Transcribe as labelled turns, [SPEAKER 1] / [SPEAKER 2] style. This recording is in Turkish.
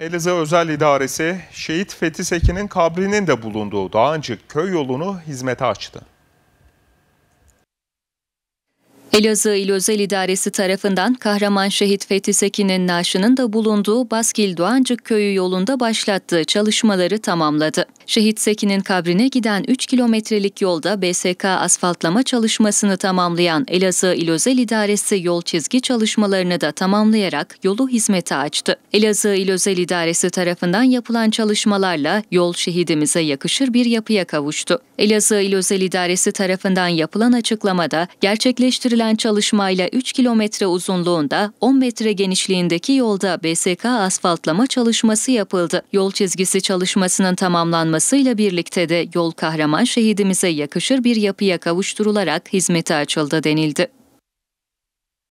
[SPEAKER 1] Elazığ Özel İdaresi, şehit Fethi Sekin'in kabrinin de bulunduğu daha önce köy yolunu hizmete açtı.
[SPEAKER 2] Elazığ İl Özel İdaresi tarafından kahraman şehit Fethi Sekin'in naaşının da bulunduğu Baskil Doğancık Köyü yolunda başlattığı çalışmaları tamamladı. Şehit Sekin'in kabrine giden 3 kilometrelik yolda BSK asfaltlama çalışmasını tamamlayan Elazığ İl Özel İdaresi yol çizgi çalışmalarını da tamamlayarak yolu hizmete açtı. Elazığ İl Özel İdaresi tarafından yapılan çalışmalarla yol şehidimize yakışır bir yapıya kavuştu. Elazığ İl Özel İdaresi tarafından yapılan açıklamada gerçekleştirilen sürdürülen çalışmayla 3 kilometre uzunluğunda 10 metre genişliğindeki yolda BSK asfaltlama çalışması yapıldı. Yol çizgisi çalışmasının tamamlanmasıyla birlikte de yol kahraman şehidimize yakışır bir yapıya kavuşturularak hizmete açıldı denildi.